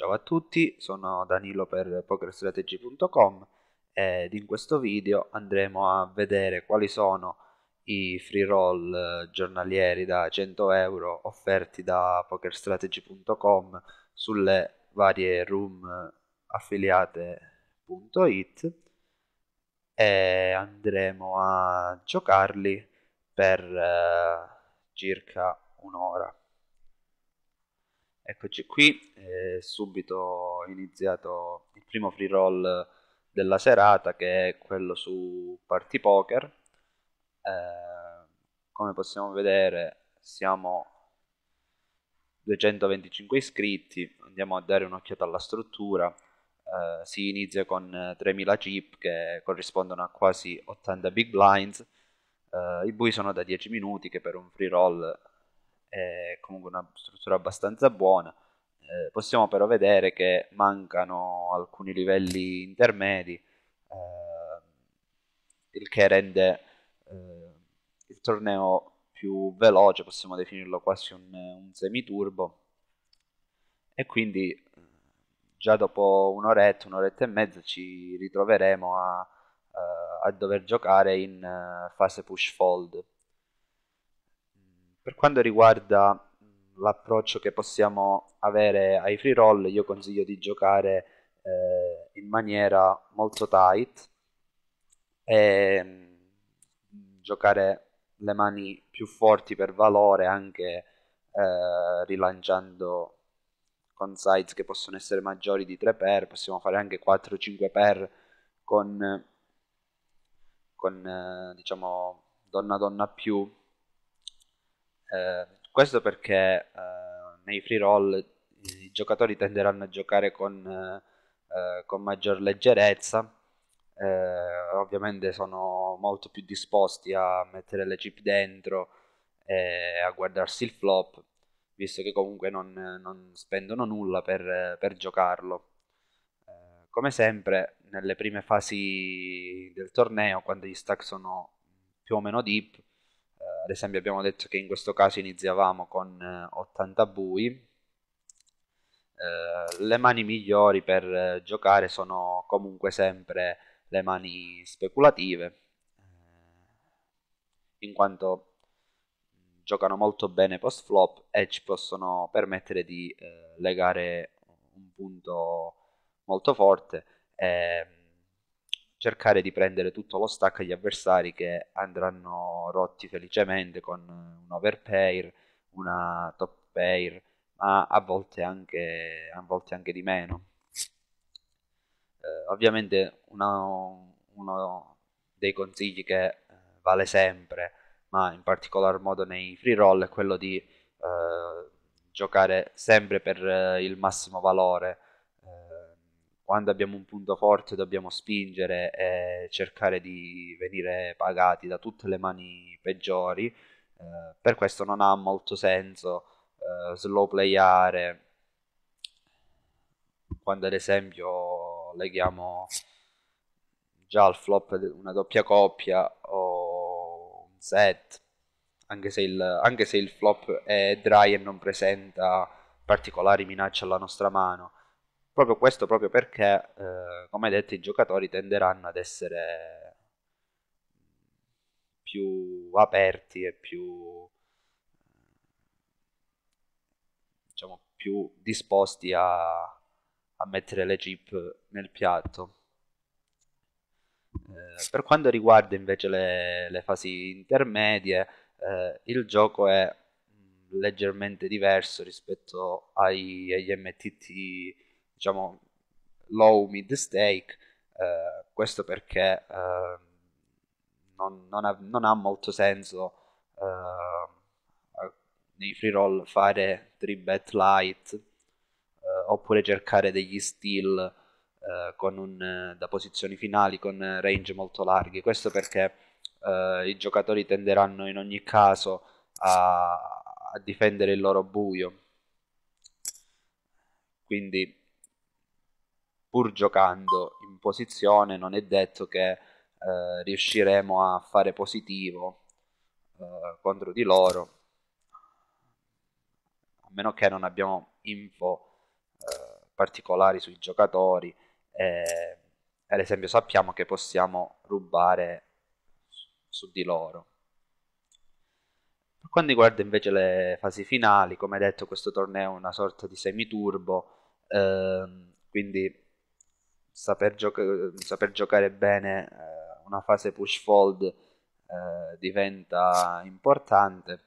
Ciao a tutti, sono Danilo per PokerStrategy.com ed in questo video andremo a vedere quali sono i free roll eh, giornalieri da 100 euro offerti da PokerStrategy.com sulle varie room eh, affiliate.it e andremo a giocarli per eh, circa un'ora. Eccoci qui, è eh, subito iniziato il primo free roll della serata che è quello su Party Poker. Eh, come possiamo vedere siamo 225 iscritti, andiamo a dare un'occhiata alla struttura. Eh, si inizia con 3000 eh, chip che corrispondono a quasi 80 big blinds. Eh, I bui sono da 10 minuti che per un free roll è comunque una struttura abbastanza buona. Eh, possiamo però vedere che mancano alcuni livelli intermedi, eh, il che rende eh, il torneo più veloce, possiamo definirlo quasi un, un semiturbo. E quindi eh, già dopo un'oretta, un'oretta e mezza ci ritroveremo a, eh, a dover giocare in eh, fase push-fold. Per quanto riguarda l'approccio che possiamo avere ai free roll, io consiglio di giocare eh, in maniera molto tight e giocare le mani più forti per valore anche eh, rilanciando con sides che possono essere maggiori di 3 per, possiamo fare anche 4-5 per con, con eh, diciamo donna donna più eh, questo perché eh, nei free roll i giocatori tenderanno a giocare con, eh, con maggior leggerezza, ovviamente sono molto più disposti a mettere le chip dentro e a guardarsi il flop, visto che comunque non, non spendono nulla per, per giocarlo come sempre nelle prime fasi del torneo quando gli stack sono più o meno deep ad esempio abbiamo detto che in questo caso iniziavamo con 80 eh, bui, Uh, le mani migliori per uh, giocare sono comunque sempre le mani speculative in quanto giocano molto bene post flop e ci possono permettere di uh, legare un punto molto forte e cercare di prendere tutto lo stack agli avversari che andranno rotti felicemente con un overpair, una top pair, ma a volte anche, a volte anche di meno. Eh, ovviamente una, uno dei consigli che eh, vale sempre, ma in particolar modo nei free roll, è quello di eh, giocare sempre per eh, il massimo valore quando abbiamo un punto forte dobbiamo spingere e cercare di venire pagati da tutte le mani peggiori, eh, per questo non ha molto senso eh, slow playare quando ad esempio leghiamo già al flop una doppia coppia o un set, anche se il, anche se il flop è dry e non presenta particolari minacce alla nostra mano Proprio questo proprio perché, eh, come detto, i giocatori tenderanno ad essere più aperti e più, diciamo, più disposti a, a mettere le chip nel piatto. Eh, per quanto riguarda invece le, le fasi intermedie, eh, il gioco è leggermente diverso rispetto ai, agli MTT diciamo, low mid stake, eh, questo perché eh, non, non, ha, non, ha, molto senso eh, nei free roll fare 3 bet light eh, oppure cercare degli steal eh, un, da posizioni finali con range molto larghi, questo perché i giocatori tenderanno in ogni caso a, a difendere il loro buio. Quindi pur giocando in posizione non è detto che eh, riusciremo a fare positivo eh, contro di loro a meno che non abbiamo info eh, particolari sui giocatori e, ad esempio sappiamo che possiamo rubare su di loro per quanto riguarda invece le fasi finali come detto questo torneo è una sorta di semi-turbo, semiturbo quindi saper, gioca- saper giocare bene eh, una fase push fold eh, diventa importante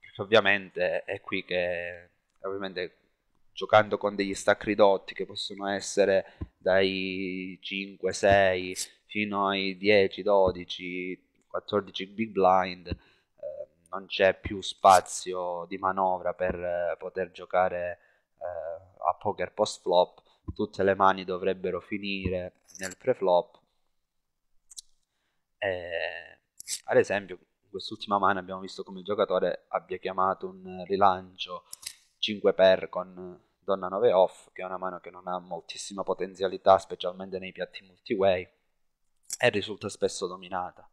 perché ovviamente è qui che ovviamente giocando con degli stack ridotti che possono essere dai 5 6 fino ai 10 12 14 big blind eh, non c'è più spazio di manovra per eh, poter giocare eh, a poker post flop tutte le mani dovrebbero finire nel preflop e, ad esempio in quest'ultima mano abbiamo visto come il giocatore abbia chiamato un rilancio 5 per con donna 9 off che è una mano che non ha moltissima potenzialità specialmente nei piatti multiway e risulta spesso dominata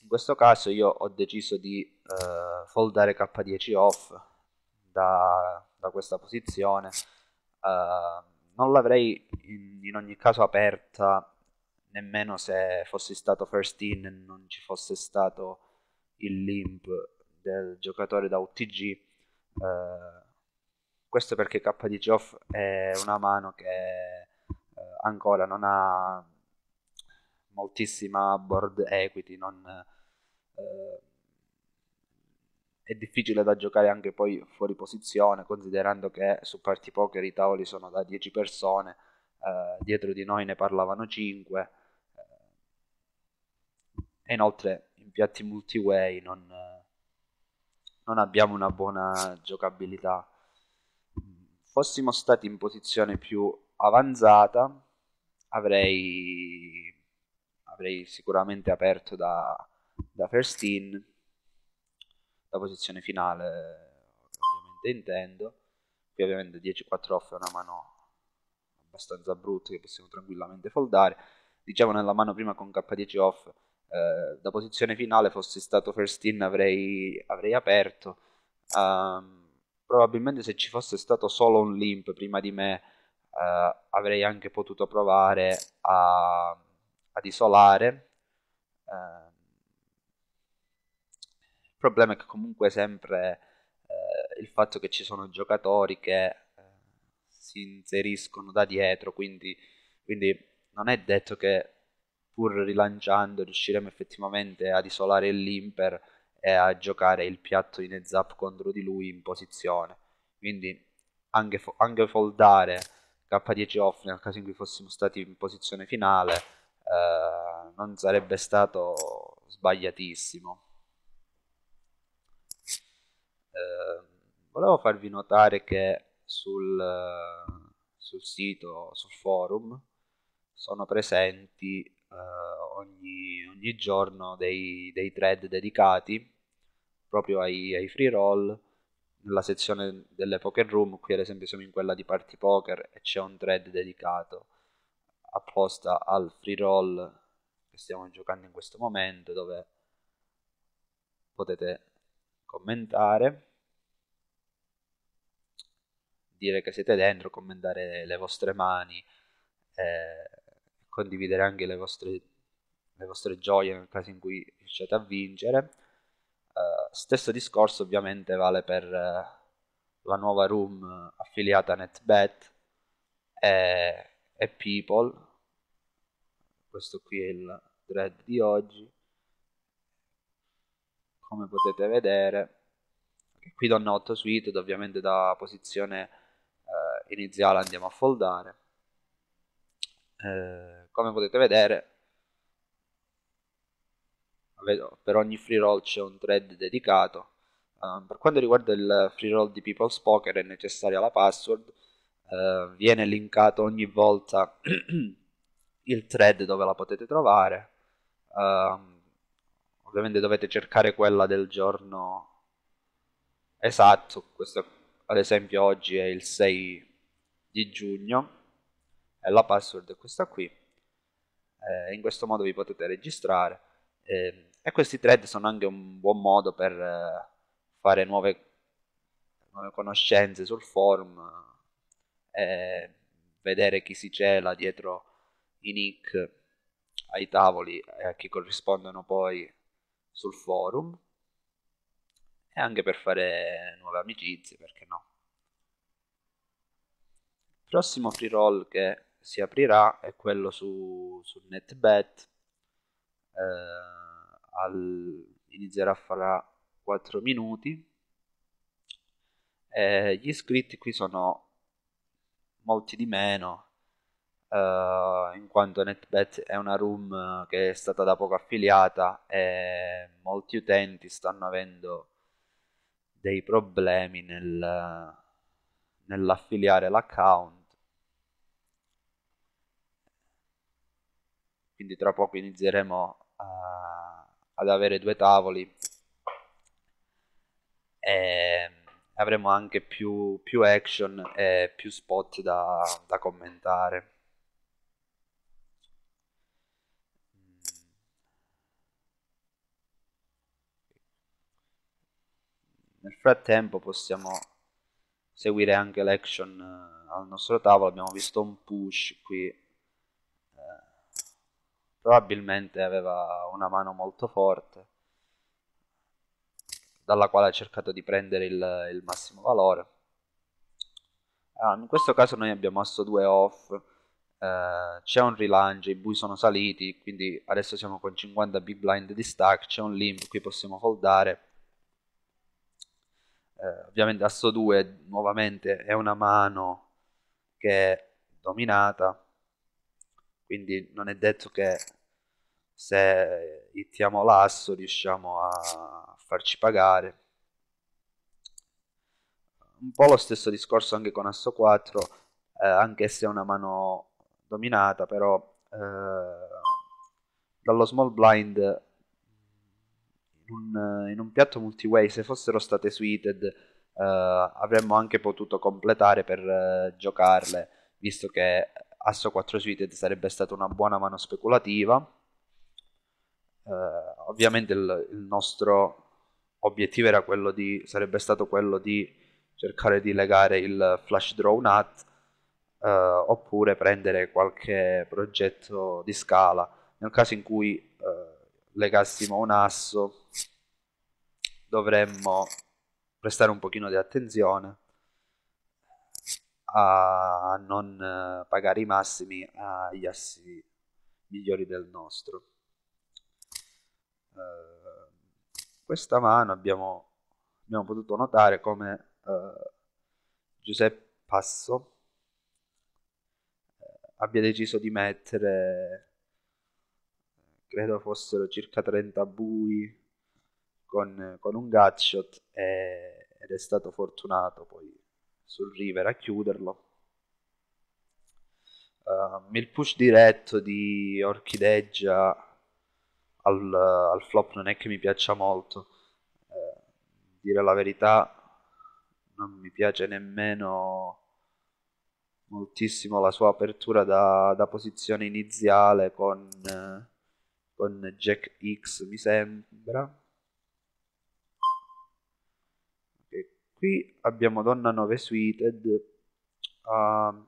in questo caso io ho deciso di eh, foldare K10 off da, da questa posizione, eh, non l'avrei in, in, ogni caso aperta nemmeno se fossi stato first in e non ci fosse stato il limp del giocatore da UTG. Eh, questo perché KDG off è una mano che eh, ancora non ha moltissima board equity, non, eh, è difficile da giocare anche poi fuori posizione, considerando che su party poker i tavoli sono da 10 persone, eh, dietro di noi ne parlavano 5. Eh, e inoltre in piatti multiway non, non abbiamo una buona giocabilità. Fossimo stati in posizione più avanzata, avrei, avrei sicuramente aperto da, da first in la posizione finale ovviamente intendo qui ovviamente 10-4 off è una mano abbastanza brutta che possiamo tranquillamente foldare dicevo nella mano prima con K10 off eh, da posizione finale fosse stato first in avrei, avrei aperto um, probabilmente se ci fosse stato solo un limp prima di me eh, avrei anche potuto provare a, ad isolare eh, il problema è che comunque sempre eh, il fatto che ci sono giocatori che eh, si inseriscono da dietro, quindi, quindi, non è detto che pur rilanciando riusciremo effettivamente ad isolare l'Imper e a giocare il piatto di Nezap contro di lui in posizione. Quindi anche, fo- anche foldare K10 off nel caso in cui fossimo stati in posizione finale eh, non sarebbe stato sbagliatissimo Ehm, volevo farvi notare che sul, sul, sito, sul forum, sono presenti eh, ogni, ogni, giorno dei, dei, thread dedicati proprio ai, ai free roll nella sezione delle poker room, qui ad esempio siamo in quella di party poker e c'è un thread dedicato apposta al free roll che stiamo giocando in questo momento dove potete commentare dire che siete dentro, commentare le vostre mani, eh, condividere anche le vostre, le vostre, gioie nel caso in cui riusciate a vincere. Eh, stesso discorso ovviamente vale per eh, la nuova room affiliata a NetBet e, e People. Questo qui è il thread di oggi. Come potete vedere, qui do 8 suite, ovviamente da posizione iniziale andiamo a foldare eh, come potete vedere per ogni free roll c'è un thread dedicato eh, per quanto riguarda il free roll di People's Poker è necessaria la password eh, viene linkato ogni volta il thread dove la potete trovare ehm, ovviamente dovete cercare quella del giorno esatto questo ad esempio oggi è il 6 di giugno e la password è questa qui eh, in questo modo vi potete registrare eh, e questi thread sono anche un buon modo per eh, fare nuove, nuove, conoscenze sul forum eh, e vedere chi si cela dietro i nick ai tavoli e a chi corrispondono poi sul forum e anche per fare nuove amicizie perché no prossimo free roll che si aprirà è quello su, su NetBet eh, al, inizierà fra 4 minuti eh, gli iscritti qui sono molti di meno eh, in quanto NetBet è una room che è stata da poco affiliata e molti utenti stanno avendo dei problemi nel, nell'affiliare l'account quindi tra poco inizieremo a, eh, ad avere due tavoli e avremo anche più, più action e più spot da, da commentare. Nel frattempo possiamo seguire anche l'action eh, al nostro tavolo, abbiamo visto un push qui probabilmente aveva una mano molto forte dalla quale ha cercato di prendere il, il massimo valore ah, in questo caso noi abbiamo asso 2 off eh, c'è un rilancio, i bui sono saliti quindi adesso siamo con 50 big blind di stack, c'è un limp, qui possiamo foldare eh, ovviamente asso 2 nuovamente è una mano che è dominata quindi non è detto che se ittiamo l'asso riusciamo a farci pagare un po' lo stesso discorso anche con asso 4 eh, anche se è una mano dominata però eh, dallo small blind in un, in un piatto multiway se fossero state suited eh, avremmo anche potuto completare per eh, giocarle visto che asso 4 suited sarebbe stata una buona mano speculativa Uh, ovviamente il, il, nostro obiettivo era quello di, sarebbe stato quello di cercare di legare il flash draw NAT uh, eh, oppure prendere qualche progetto di scala nel caso in cui uh, legassimo un asso dovremmo prestare un pochino di attenzione a non eh, pagare i massimi agli assi migliori del nostro. Eh, questa mano abbiamo, abbiamo, potuto notare come eh, Giuseppe Passo eh, abbia deciso di mettere, credo fossero circa 30 bui con, con un gutshot e, ed è stato fortunato poi sul river a chiuderlo. Um, il push diretto di Orchideggia al, al, flop non è che mi piaccia molto, eh, dire la verità non mi piace nemmeno moltissimo la sua apertura da, da posizione iniziale con, eh, con Jack X mi sembra qui abbiamo donna 9 suited uh, ehm,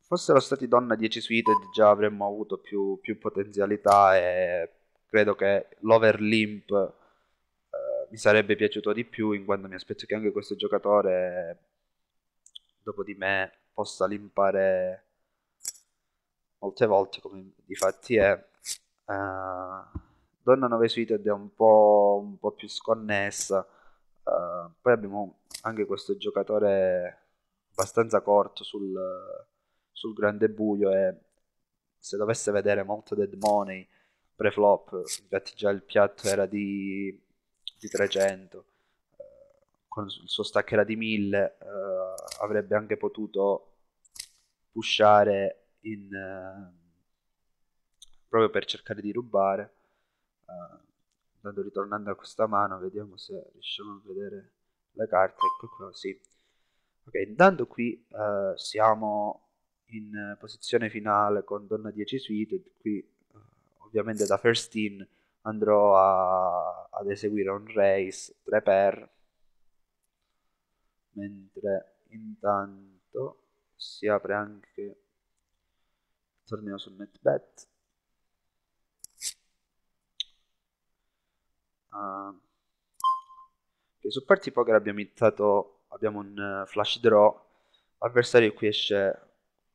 fossero stati donna 10 suited già avremmo avuto più, più potenzialità e credo che l'overlimp uh, eh, mi sarebbe piaciuto di più in quanto mi aspetto che anche questo giocatore dopo di me possa limpare molte volte come di fatti è uh, donna 9 suited è un po', un po più sconnessa eh, poi abbiamo anche questo giocatore abbastanza corto sul, sul grande buio e se dovesse vedere molto dead money pre-flop, infatti già il piatto era di, di 300, uh, eh, con il suo stack era di 1000, uh, eh, avrebbe anche potuto pushare in, proprio per cercare di rubare. Uh, Intanto ritornando a questa mano, vediamo se riusciamo a vedere la carta. Ecco qua, sì. Ok, intanto qui eh, siamo in posizione finale con donna 10 suited, qui eh, ovviamente da first in andrò a, ad eseguire un race 3 per mentre intanto si apre anche il torneo su NetBet Uh, su party poker abbiamo iniziato, abbiamo un eh, flash draw, l'avversario qui esce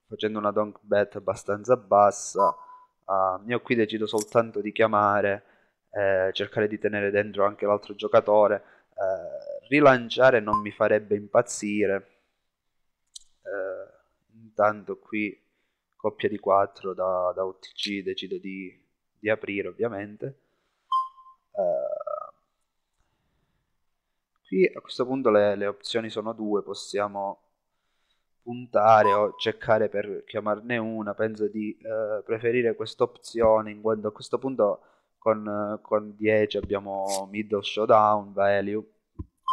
facendo una donk bet abbastanza bassa, uh, io qui decido soltanto di chiamare, eh, cercare di tenere dentro anche l'altro giocatore, eh, rilanciare non mi farebbe impazzire, eh, intanto qui coppia di 4 da, da OTG decido di, di aprire ovviamente, Uh, Qui a questo punto le, le opzioni sono due, possiamo puntare o cercare per chiamarne una, penso di eh, preferire questa opzione in quanto a questo punto con, 10 abbiamo middle showdown value,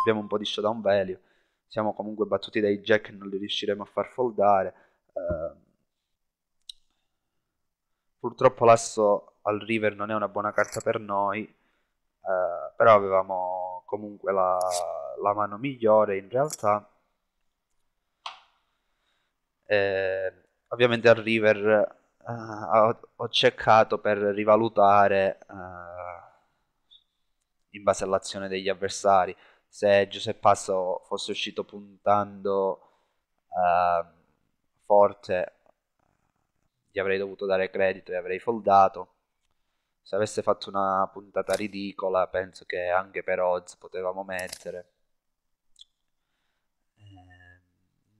abbiamo un po' di showdown value, siamo comunque battuti dai jack, non li riusciremo a far foldare. Eh, purtroppo l'asso al river non è una buona carta per noi, eh, però avevamo comunque la, la mano migliore in realtà. Eh, ovviamente al River eh, ho, ho, cercato per rivalutare eh, in base all'azione degli avversari se Giuseppe Passo fosse uscito puntando eh, forte gli avrei dovuto dare credito e avrei foldato se avesse fatto una puntata ridicola, penso che anche per Oz potevamo mettere. Ehm,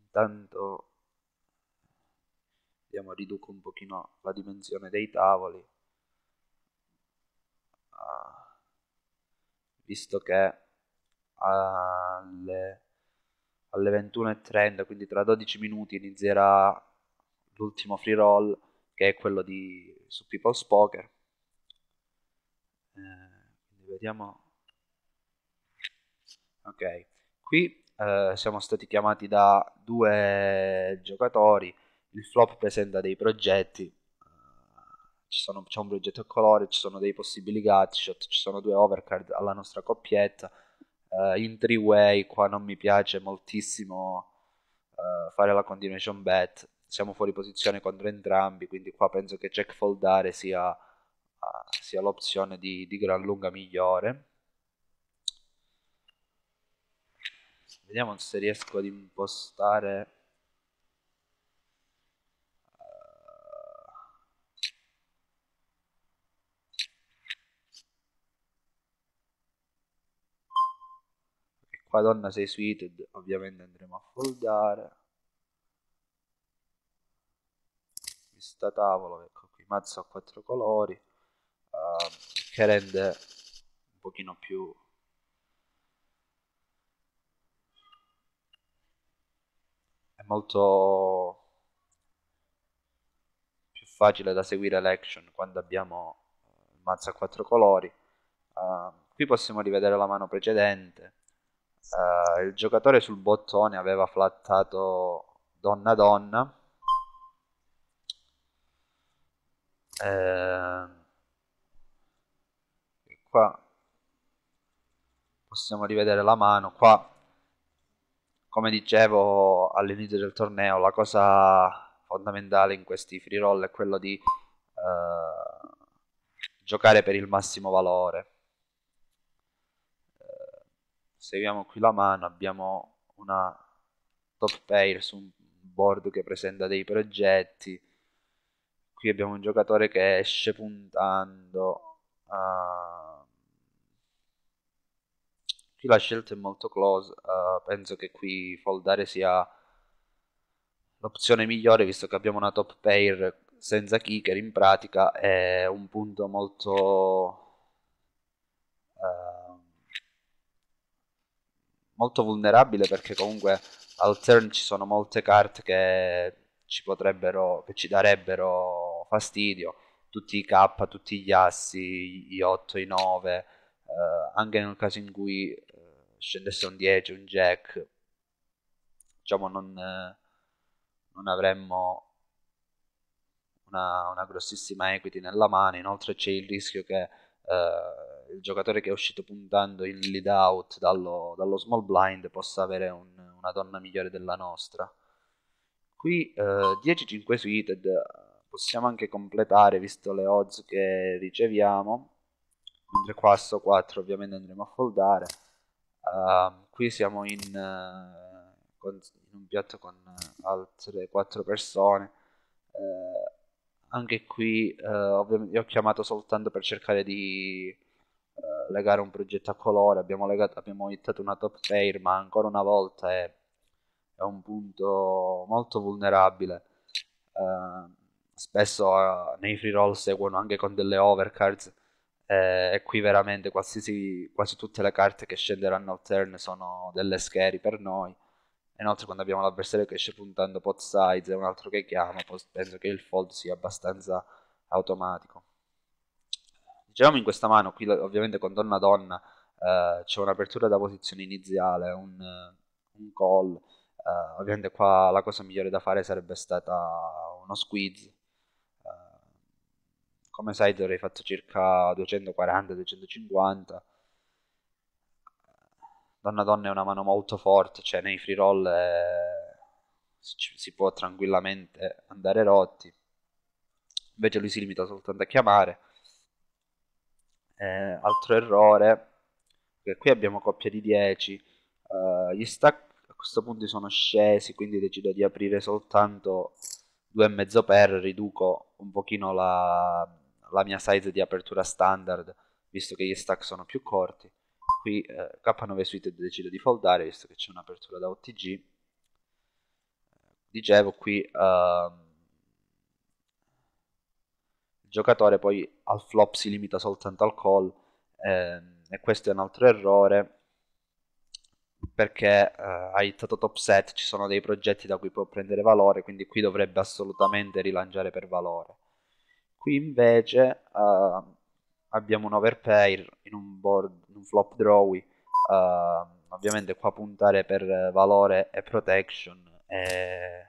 intanto vediamo, riduco un pochino la dimensione dei tavoli. Ah, visto che alle, alle 21.30, quindi tra 12 minuti, inizierà l'ultimo free roll che è quello di, su People's Poker eh, quindi vediamo ok qui eh, siamo stati chiamati da due giocatori il flop presenta dei progetti eh, c'è un progetto a colore, ci sono dei possibili gutshot, ci sono due overcard alla nostra coppietta. Uh, in three way qua non mi piace moltissimo uh, fare la continuation bet, siamo fuori posizione contro entrambi, quindi qua penso che check foldare sia sia l'opzione di, di gran lunga migliore vediamo se riesco ad impostare eh, e qua donna sei suited ovviamente andremo a foldare vista tavolo ecco qui mazzo a quattro colori che eh, rende un pochino più è molto più facile da seguire l'action quando abbiamo il eh, mazzo a quattro colori uh, qui possiamo rivedere la mano precedente uh, il giocatore sul bottone aveva flattato donna donna eh, qua possiamo rivedere la mano qua come dicevo all'inizio del torneo la cosa fondamentale in questi free roll è quello di eh, giocare per il massimo valore eh, seguiamo qui la mano abbiamo una top pair su un board che presenta dei progetti qui abbiamo un giocatore che esce puntando a Qui la scelta è molto close, uh, penso che qui foldare sia l'opzione migliore visto che abbiamo una top pair senza kicker in pratica è un punto molto uh, molto vulnerabile perché comunque al turn ci sono molte carte che ci potrebbero che ci darebbero fastidio tutti i K, tutti gli assi, i 8, i 9 uh, eh, anche nel caso in cui scendesse un 10, un jack, diciamo non, non avremmo una, una, grossissima equity nella mano, inoltre c'è il rischio che eh, il giocatore che è uscito puntando in lead out dallo, dallo small blind possa avere un, una donna migliore della nostra. Qui eh, 10-5 suited possiamo anche completare visto le odds che riceviamo mentre qua sto 4 ovviamente andremo a foldare Ehm, qui siamo in, uh, con, in, un piatto con eh, altre 4 persone. Uh, anche qui ovviamente ho chiamato soltanto per cercare di legare un progetto a colore. Abbiamo, legato, abbiamo hittato una top tier, ma ancora una volta è, è un punto molto vulnerabile. Ehm, spesso nei free roll seguono anche con delle overcards eh, e qui veramente qualsiasi, quasi tutte le carte che scenderanno al turn sono delle scary per noi. Inoltre quando abbiamo l'avversario che esce puntando pot size e un altro che chiama, penso che il fold sia abbastanza automatico. Dicevamo in questa mano, qui ovviamente con donna donna eh, c'è un'apertura da posizione iniziale, un, un call. Eh, ovviamente qua la cosa migliore da fare sarebbe stata uno squeeze, come sai dovrei fatto circa 240-250 donna donna è una mano molto forte cioè nei free roll è... Eh, si può tranquillamente andare rotti invece lui si limita soltanto a chiamare eh, altro errore che qui abbiamo coppia di 10 eh, gli stack a questo punto sono scesi quindi decido di aprire soltanto 2,5 per riduco un pochino la la mia size di apertura standard visto che gli stack sono più corti qui eh, K9 Suite decido di foldare visto che c'è un'apertura da OTG dicevo qui eh, il giocatore poi al flop si limita soltanto al call eh, e questo è un altro errore perché eh, a Hittato Top Set ci sono dei progetti da cui può prendere valore quindi qui dovrebbe assolutamente rilanciare per valore Qui invece uh, abbiamo un overpair in un, board, in un flop draw Uh, ehm, ovviamente qua puntare per valore e protection è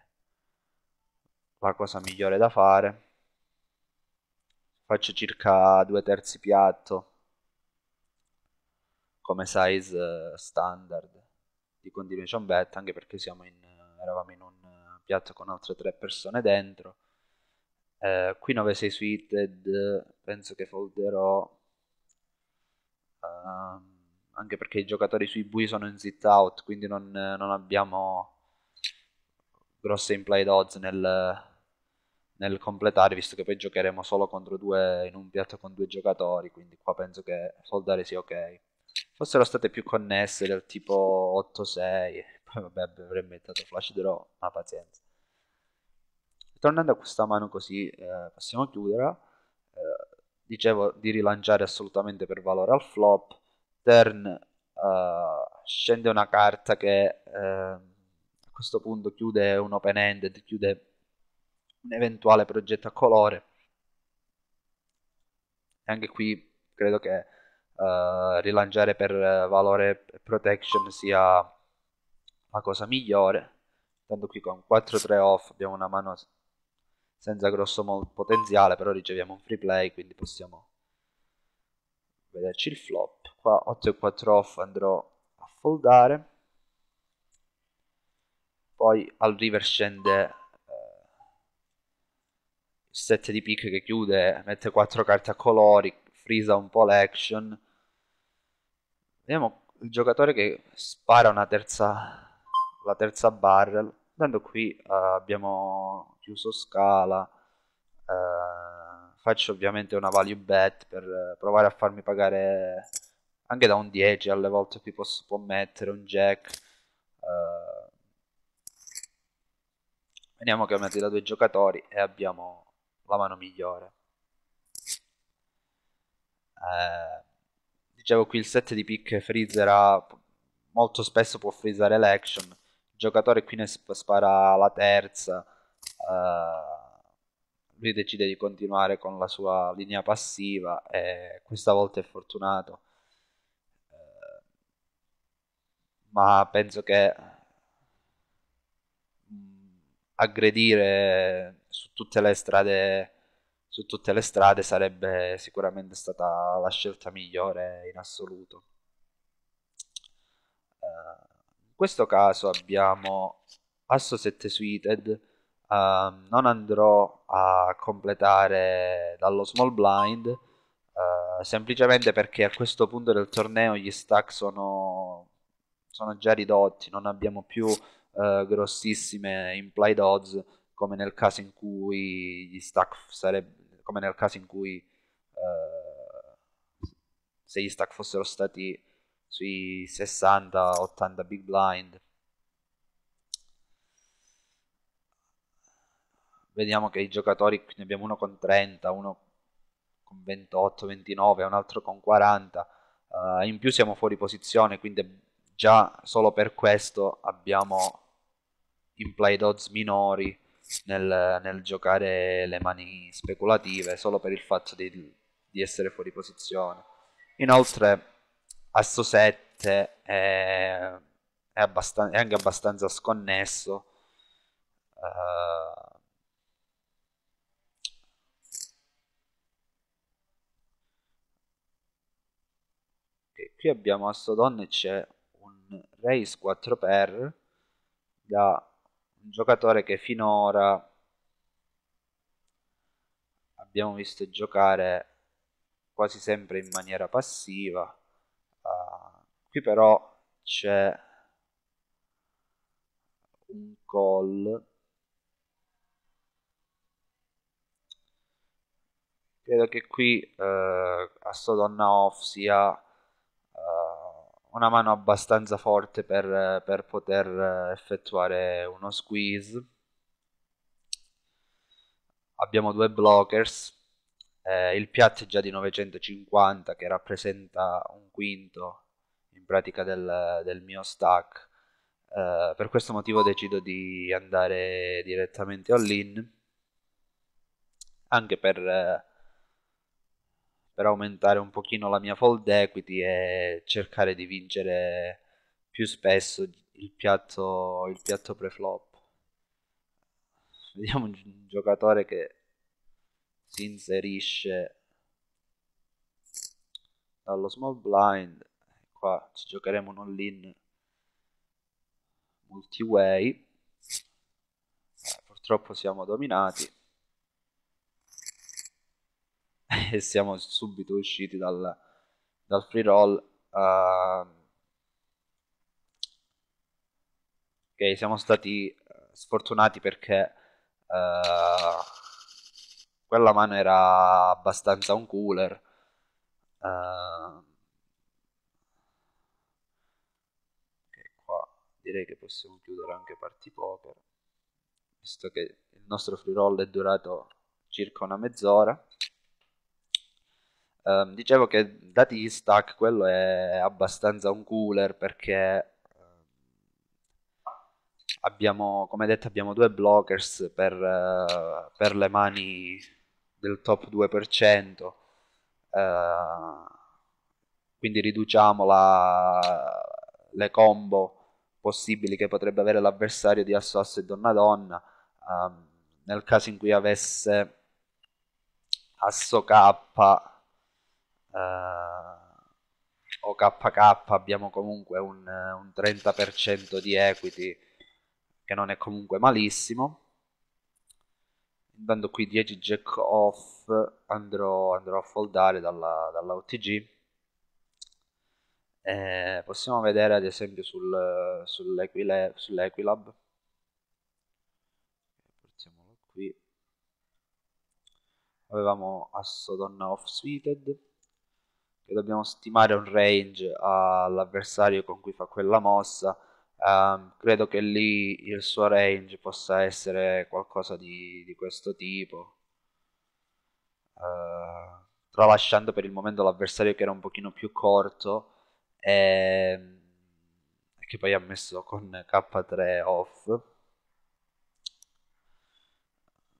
la cosa migliore da fare. Faccio circa due terzi piatto come size eh, standard di continuation bet anche perché siamo in, eravamo in un piatto con altre tre persone dentro eh, qui 9-6 suited penso che folderò um, anche perché i giocatori sui bui sono in zit out quindi non, non abbiamo grosse implied odds nel, nel, completare visto che poi giocheremo solo contro due in un piatto con due giocatori quindi qua penso che foldare sia ok fossero state più connesse del tipo 8-6 poi vabbè avrei mettato flash draw ma pazienza Tornando a questa mano così, eh, possiamo chiuderla. Eh, dicevo di rilanciare assolutamente per valore al flop. Turn eh, scende una carta che eh, a questo punto chiude un open ended, chiude un eventuale progetto a colore. E anche qui credo che eh, rilanciare per valore protection sia la cosa migliore. Tanto qui con 4-3 off abbiamo una mano senza grosso potenziale, però riceviamo un free play, quindi possiamo vederci il flop. Qua 8 e 4 off andrò a foldare. Poi al river scende eh, il 7 di pick che chiude, mette 4 carte a colori, frisa un po' l'action. Vediamo il giocatore che spara una terza, la terza barrel andando qui eh, abbiamo chiuso scala eh, faccio ovviamente una value bet per eh, provare a farmi pagare anche da un 10 alle volte qui posso, può mettere un jack eh, vediamo che mette da due giocatori e abbiamo la mano migliore eh, dicevo qui il set di pick freezer molto spesso può freezare l'action giocatore qui ne spara la terza, uh, lui decide di continuare con la sua linea passiva e questa volta è fortunato. Uh, ma penso che mm, aggredire su tutte le strade su tutte le strade sarebbe sicuramente stata la scelta migliore in assoluto. Uh, questo caso abbiamo asso 7 suited, uh, non andrò a completare dallo small blind, uh, semplicemente perché a questo punto del torneo gli stack sono, sono già ridotti, non abbiamo più uh, grossissime implied odds come nel caso in cui gli stack sarebbe come nel caso in cui eh, se gli stack fossero stati sui 60-80 big blind. Vediamo che i giocatori, ne abbiamo uno con 30, uno con 28, 29, un altro con 40. Uh, eh, in più siamo fuori posizione, quindi già solo per questo abbiamo implied odds minori nel, nel giocare le mani speculative, solo per il fatto di, di essere fuori posizione. Inoltre a sto 7 è, è, abbastan- è anche abbastanza sconnesso. Uh, qui abbiamo a sto donne c'è un race 4 per da un giocatore che finora abbiamo visto giocare quasi sempre in maniera passiva Qui però c'è un call credo che qui eh, Astodonna off sia eh, una mano abbastanza forte per, per, poter eh, effettuare uno squeeze abbiamo due blockers eh, il piatto è già di 950 che rappresenta un quinto in pratica del, del mio stack. Uh, per questo motivo decido di andare direttamente all'in anche per, eh, per, aumentare un pochino la mia fold equity e cercare di vincere più spesso il piatto, il piatto preflop. Vediamo un giocatore che si inserisce dallo small blind qua ci giocheremo un all-in multiway purtroppo siamo dominati e siamo subito usciti dal, dal free roll uh, ok siamo stati eh, sfortunati perché uh, quella mano era abbastanza un cooler uh, direi che possiamo chiudere anche parti poker, visto che il nostro free roll è durato circa una mezz'ora. Um, dicevo che dati gli stack quello è abbastanza un cooler perché um, abbiamo, come detto abbiamo due blockers per, uh, per le mani del top 2%. Uh, eh, quindi riduciamo la, le combo possibili che potrebbe avere l'avversario di Asso Asso e Donna um, ehm, nel caso in cui avesse Asso K uh, o KK abbiamo comunque un, un 30% di equity che non è comunque malissimo andando qui 10 jack off andrò, andrò a foldare dalla, dalla OTG eh, possiamo vedere ad esempio sul, sull'Equilab. Sull Portiamolo qui. Avevamo Assodonna off suited che dobbiamo stimare un range all'avversario con cui fa quella mossa. Um, credo che lì il suo range possa essere qualcosa di, di questo tipo. Uh, tralasciando per il momento l'avversario che era un pochino più corto e, ehm, che poi ha messo con K3 off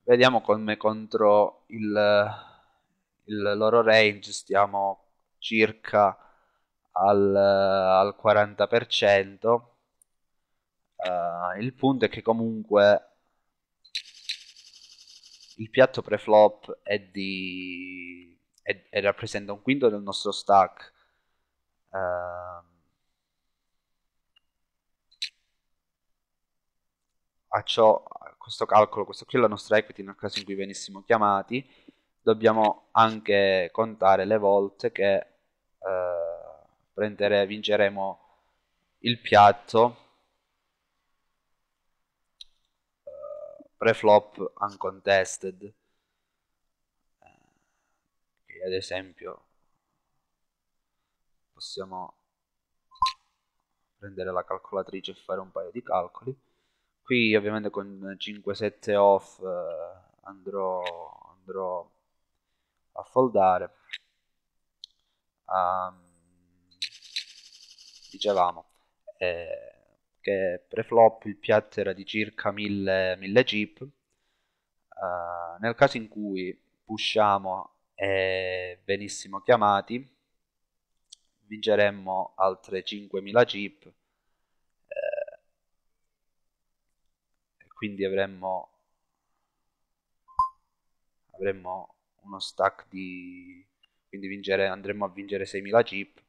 vediamo come contro il, il loro range stiamo circa al, al 40% Uh, eh, il punto è che comunque il piatto preflop è di è, è rappresenta un quinto del nostro stack Ehm, a ciò, a questo calcolo, questo qui è la nostra equity nel caso in cui venissimo chiamati, dobbiamo anche contare le volte che eh, prendere, vinceremo il piatto eh, preflop uncontested, eh, che ad esempio possiamo prendere la calcolatrice e fare un paio di calcoli qui ovviamente con 5 7 off eh, andrò, andrò a foldare um, dicevamo eh, che preflop il piatto era di circa 1000, 1000 jeep eh, nel caso in cui pushiamo e venissimo chiamati vinceremmo altre 5.000 chip eh, quindi avremmo avremmo uno stack di quindi vincere, andremo a vincere 6.000 chip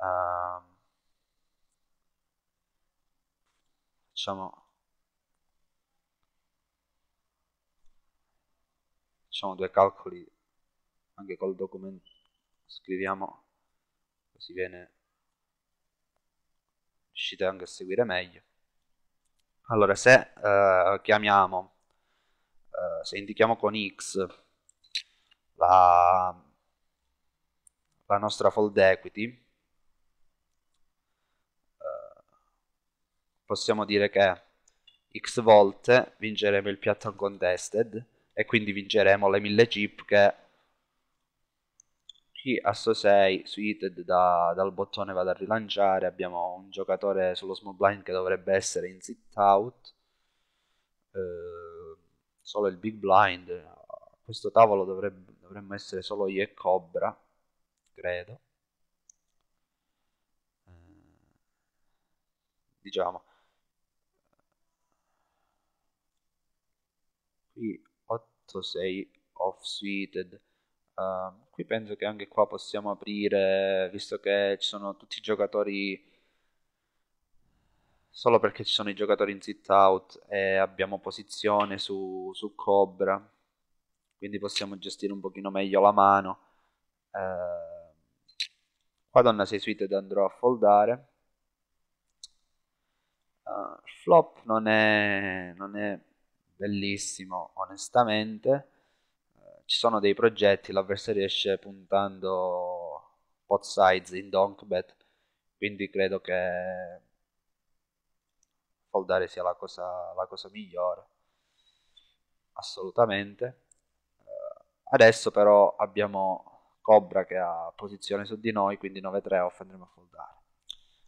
uh, facciamo facciamo due calcoli anche col documento scriviamo così viene riuscite anche a seguire meglio allora se eh, chiamiamo eh, se indichiamo con x la, la nostra fold equity eh, possiamo dire che x volte vinceremo il piatto uncontested e quindi vinceremo le 1000 chip che Qui a 6 suited da, dal bottone vado a rilanciare, abbiamo un giocatore sullo small blind che dovrebbe essere in sit out, eh, solo il big blind, a questo tavolo dovrebbe, dovremmo essere solo io e Cobra, credo. Eh, diciamo, qui 8-6 off suited Ehm, qui penso che anche qua possiamo aprire, visto che ci sono tutti i giocatori, solo perché ci sono i giocatori in sit out e abbiamo posizione su, su Cobra, quindi possiamo gestire un pochino meglio la mano. Uh, qua donna 6 suite ed andrò a foldare. Uh, flop non è, non è bellissimo onestamente ci sono dei progetti, l'avversario esce puntando pot sides in donkbet, quindi credo che foldare sia la cosa, la cosa migliore, assolutamente. Eh, adesso però abbiamo Cobra che ha posizione su di noi, quindi 9-3 off andremo a foldare.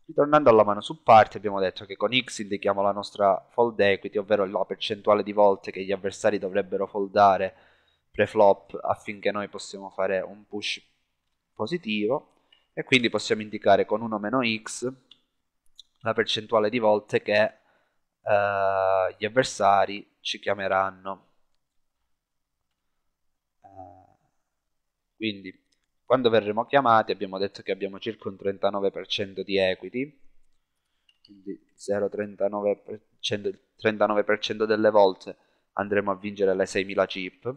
Ritornando alla mano su parte, abbiamo detto che con X indichiamo la nostra fold equity, ovvero la percentuale di volte che gli avversari dovrebbero foldare preflop affinché noi possiamo fare un push positivo e quindi possiamo indicare con 1-x la percentuale di volte che eh, gli avversari ci chiameranno. Eh, quindi quando verremo chiamati abbiamo detto che abbiamo circa un 39% di equity, quindi 0,39% delle volte andremo a vincere le 6.000 chip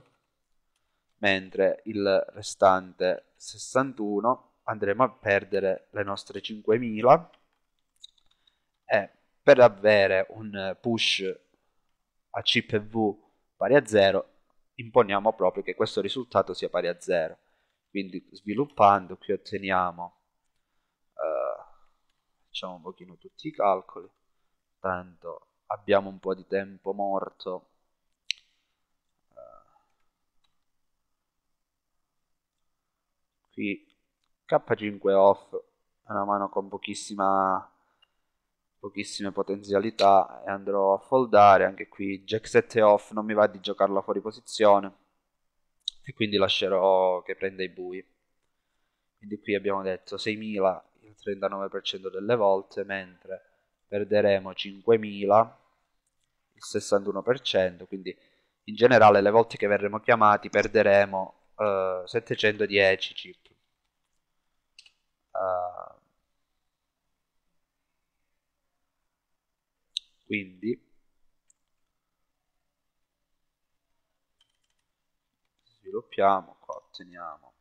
mentre il restante 61 andremo a perdere le nostre 5000 e per avere un push a CPV pari a 0 imponiamo proprio che questo risultato sia pari a 0 quindi sviluppando qui otteniamo eh, facciamo un pochino tutti i calcoli tanto abbiamo un po' di tempo morto qui K5 off è una mano con pochissime potenzialità e andrò a foldare anche qui Jack 7 off non mi va di giocarla fuori posizione e quindi lascerò che prenda i bui quindi qui abbiamo detto 6000 il 39% delle volte mentre perderemo 5000 il 61% quindi in generale le volte che verremo chiamati perderemo eh, 710 chip eh, quindi sviluppiamo qua otteniamo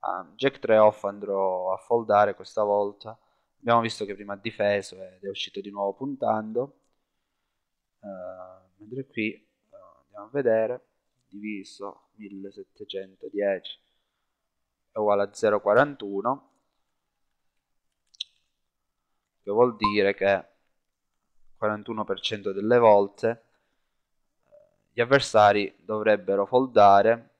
Um, Jack 3 off andrò a foldare questa volta. Abbiamo visto che prima ha difeso ed è uscito di nuovo puntando. Uh, mentre qui uh, andiamo a vedere, diviso 1710 è uguale a 0,41, che vuol dire che 41% delle volte eh, gli avversari dovrebbero foldare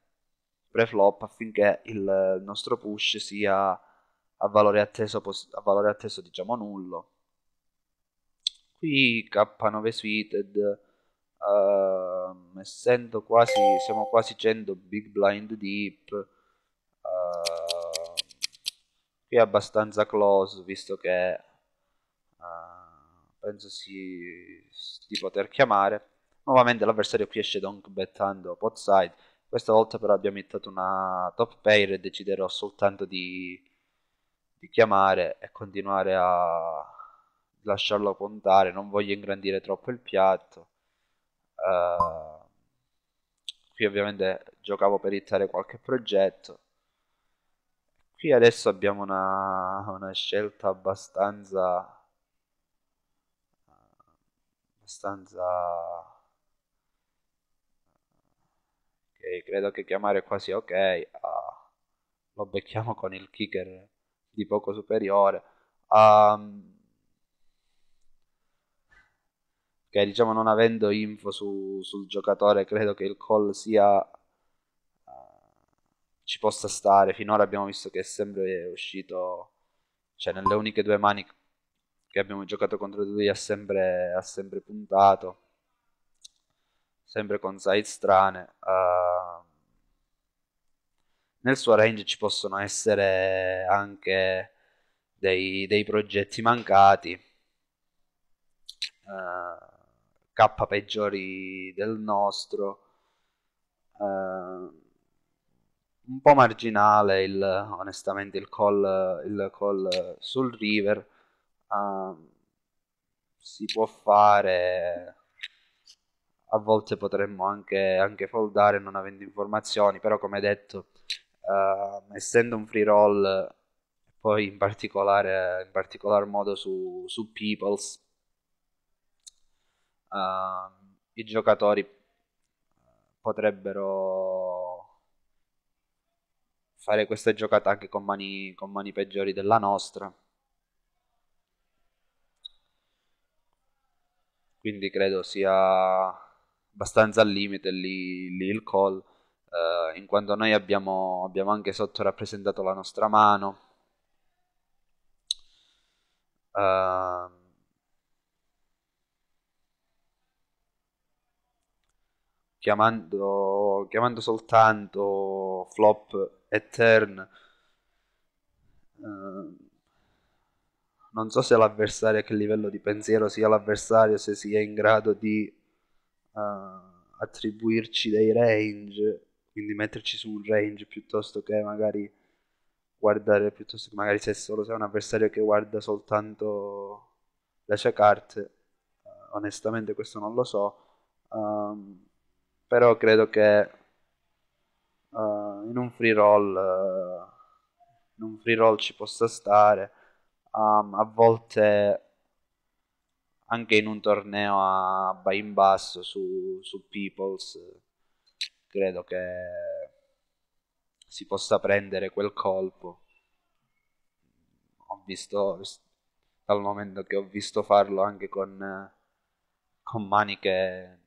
preflop affinché il nostro push sia a valore atteso, a valore atteso diciamo nullo. Qui K9 suited, uh, essendo quasi, siamo quasi 100 big blind deep, uh, qui è abbastanza close visto che uh, penso si, di poter chiamare. Nuovamente l'avversario qui esce donk bettando pot side questa volta però abbiamo iniziato una top pair e deciderò soltanto di, di chiamare e continuare a lasciarlo contare. Non voglio ingrandire troppo il piatto. Uh, qui ovviamente giocavo per hittare qualche progetto. Qui adesso abbiamo una, una scelta abbastanza abbastanza e credo che chiamare qua sia ok, ah, lo becchiamo con il kicker di poco superiore. Ehm, ah, che diciamo non avendo info su, sul giocatore credo che il call sia eh, ci possa stare. Finora abbiamo visto che è sempre uscito, cioè nelle uniche due mani che abbiamo giocato contro di lui ha sempre, ha sempre puntato sempre con side strane uh, nel suo range ci possono essere anche dei, dei progetti mancati uh, K peggiori del nostro uh, un po' marginale il, onestamente il call, il call sul river ehm, si può fare a volte potremmo anche, anche foldare non avendo informazioni, però come detto, uh, essendo un free roll, poi in particolare in particolar modo su, su Peoples, uh, i giocatori potrebbero fare queste giocate anche con mani, con mani peggiori della nostra. Quindi credo sia abbastanza al limite lì, lì il call, uh, in quanto noi abbiamo, abbiamo anche sottorappresentato la nostra mano. Uh, Chiamando, chiamando, soltanto flop e turn. Uh, non so se l'avversario, a che livello di pensiero sia l'avversario, se sia in grado di uh, attribuirci dei range, quindi metterci su un range piuttosto che magari guardare, piuttosto che magari se solo sei un avversario che guarda soltanto le sue carte, uh, onestamente questo non lo so, um, però credo che eh, in un free roll eh, in un free roll ci possa stare um, a volte anche in un torneo a in basso su, su Peoples credo che si possa prendere quel colpo ho visto dal momento che ho visto farlo anche con, con mani che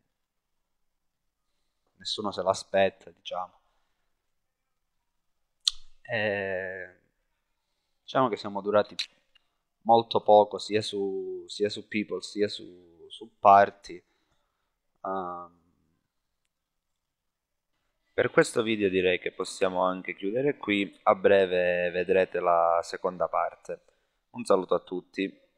nessuno se l'aspetta diciamo e, eh, diciamo che siamo durati molto poco sia su, sia su People sia su, su Party. Um, per questo video direi che possiamo anche chiudere qui, a breve vedrete la seconda parte. Un saluto a tutti.